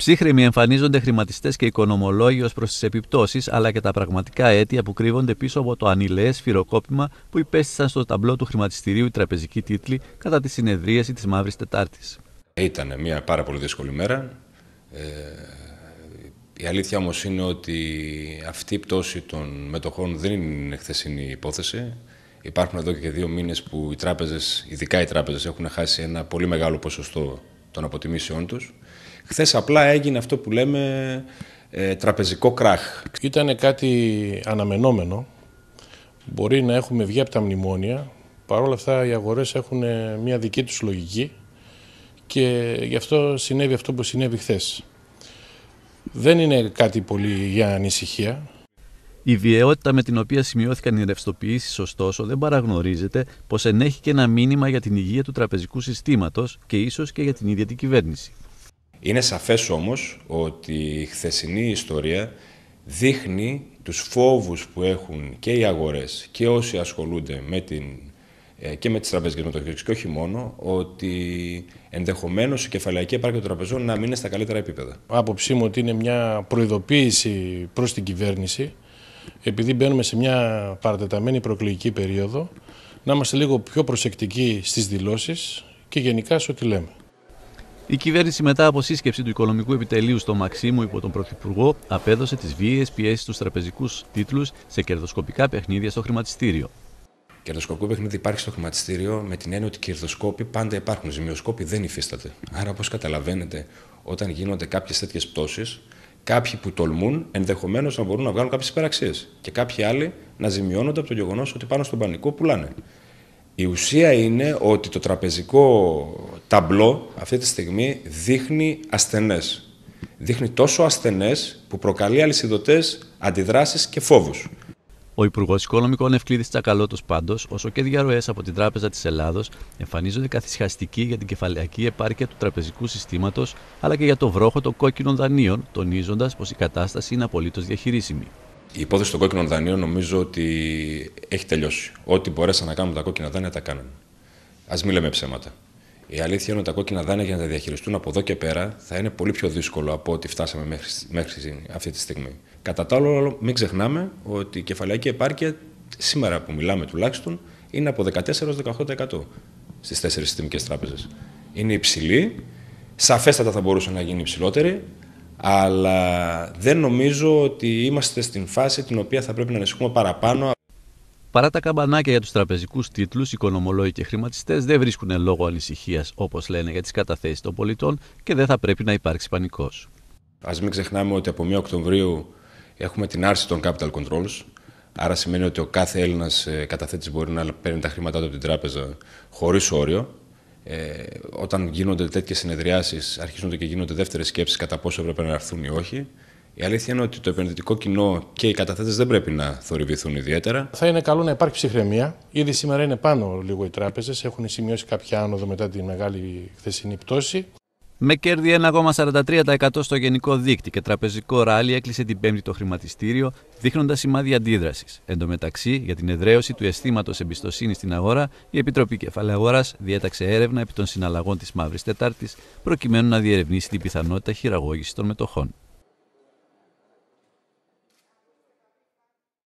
Ψύχρεμοι εμφανίζονται χρηματιστές και οικονομολόγοι ως προς τις επιπτώσεις αλλά και τα πραγματικά αίτια που κρύβονται πίσω από το ανηλαιέ φυροκόπημα που υπέστησαν στο ταμπλό του χρηματιστηρίου οι τραπεζικοί τίτλοι κατά τη συνεδρίαση της Μαύρης Τετάρτης. Ήταν μια πάρα πολύ δύσκολη μέρα. Ε, η αλήθεια όμως είναι ότι αυτή η πτώση των μετοχών δεν είναι χθεσινή υπόθεση. Υπάρχουν εδώ και δύο μήνες που οι τράπεζες, ειδικά οι τράπεζες, έχουν χάσει ένα πολύ μεγάλο ποσοστό των αποτιμήσεών τους. Χθες απλά έγινε αυτό που λέμε ε, τραπεζικό κράχ. Ήταν κάτι αναμενόμενο. Μπορεί να έχουμε βγει από τα μνημόνια. Παρ' όλα αυτά οι αγορές έχουν ε, μια δική τους λογική και γι' αυτό συνέβη αυτό που συνέβη χθες. Δεν είναι κάτι πολύ για ανησυχία. Η βιαιότητα με την οποία σημειώθηκαν οι ρευστοποιήσεις, ωστόσο, δεν παραγνωρίζεται πως ενέχει και ένα μήνυμα για την υγεία του τραπεζικού συστήματος και ίσως και για την ίδια την κυβέρνηση. Είναι σαφές όμως ότι η χθεσινή ιστορία δείχνει τους φόβους που έχουν και οι αγορές και όσοι ασχολούνται με την, ε, και με τις τραπεζικές μετοχέ και όχι μόνο, ότι ενδεχομένως η κεφαλαϊκή επάρκεια των τραπεζών να μείνει στα καλύτερα επίπεδα. Άποψή μου ότι είναι μια προειδοποίηση προς την κυβέρνηση επειδή μπαίνουμε σε μια παρατεταμένη προεκλογική περίοδο, να είμαστε λίγο πιο προσεκτικοί στις δηλώσεις και γενικά σε ό,τι λέμε. Η κυβέρνηση μετά από σύσκεψη του Οικονομικού Επιτελείου στο Μαξίμου υπό τον Πρωθυπουργό απέδωσε τις βίαιες πιέσεις στους τραπεζικούς τίτλους σε κερδοσκοπικά παιχνίδια στο χρηματιστήριο. Κερδοσκοπικό παιχνίδι υπάρχει στο χρηματιστήριο με την έννοια ότι κερδοσκόποι πάντα υπάρχουν. Ζημιοσκόποι δεν υφίσταται. Άρα, όπως καταλαβαίνετε, όταν γίνονται κάποιες τέτοιες πτώσεις, Κάποιοι που τολμούν ενδεχομένως να μπορούν να βγάλουν κάποιες υπεραξίες. Και κάποιοι άλλοι να ζημιώνονται από το γεγονός ότι πάνω στον πανικό πουλάνε. Η ουσία είναι ότι το τραπεζικό ταμπλό αυτή τη στιγμή δείχνει ασθενές. Δείχνει τόσο ασθενές που προκαλεί αλυσιδωτές αντιδράσεις και φόβους. Ο Υπουργός Οικονομικών Ευκλήδης Τσακαλώτος, πάντως, όσο και διαρροές από την Τράπεζα της Ελλάδος, εμφανίζονται καθισχαστικοί για την κεφαλαιακή επάρκεια του τραπεζικού συστήματος αλλά και για το βρόχο των κόκκινων δανείων, τονίζοντας πως η κατάσταση είναι απολύτως διαχειρίσιμη. Η υπόθεση των κόκκινων δανείων νομίζω ότι έχει τελειώσει. Ό,τι μπορέσαν να κάνουν τα κόκκινα δάνεια τα κάνανε. Ας μην λέμε ψέματα. Η αλήθεια είναι ότι τα κόκκινα δάνεια για να τα διαχειριστούν από εδώ και πέρα θα είναι πολύ πιο δύσκολο από ό,τι φτάσαμε μέχρι, μέχρι αυτή τη στιγμή. Κατά τα άλλα, μην ξεχνάμε ότι η κεφαλαϊκή επάρκεια σήμερα που μιλάμε τουλάχιστον είναι από 14-18% στις τέσσερις συστημικές τράπεζες. Είναι υψηλή, σαφέστατα θα μπορούσε να γίνει υψηλότερη, αλλά δεν νομίζω ότι είμαστε στην φάση την οποία θα πρέπει να ανησυχούμε παραπάνω. Παρά τα καμπανάκια για τους τραπεζικούς τίτλους, οικονομολόγοι και χρηματιστές δεν βρίσκουν λόγο ανησυχίας, όπως λένε, για τις καταθέσεις των πολιτών και δεν θα πρέπει να υπάρξει πανικός. Ας μην ξεχνάμε ότι από 1 Οκτωβρίου έχουμε την άρση των capital controls. Άρα σημαίνει ότι ο κάθε Έλληνας ε, καταθέτης μπορεί να παίρνει τα χρήματά του από την τράπεζα χωρίς όριο. Ε, όταν γίνονται τέτοιες συνεδριάσεις, αρχίζονται και γίνονται δεύτερες σκέψεις κατά πόσο έπρεπε να έρθουν ή όχι. Η αλήθεια είναι ότι το επενδυτικό κοινό και οι καταθέτες δεν πρέπει να θορυβηθούν ιδιαίτερα. Θα είναι καλό να υπάρχει ψυχραιμία. Ήδη σήμερα είναι πάνω λίγο οι τράπεζες. Έχουν σημειώσει κάποια άνοδο μετά τη μεγάλη χθεσινή πτώση. Με κέρδη 1,43% στο γενικό δίκτυο και τραπεζικό ράλι έκλεισε την Πέμπτη το χρηματιστήριο, δείχνοντας σημάδια αντίδρασης. Εν τω μεταξύ, για την εδραίωση του αισθήματος εμπιστοσύνης στην αγορά, η Επιτροπή Κεφαλαίου Αγοράς διέταξε έρευνα επί των συναλλαγών της Μαύρης Τετάρτης, προκειμένου να διερευνήσει την πιθανότητα χειραγώγησης των μετοχών.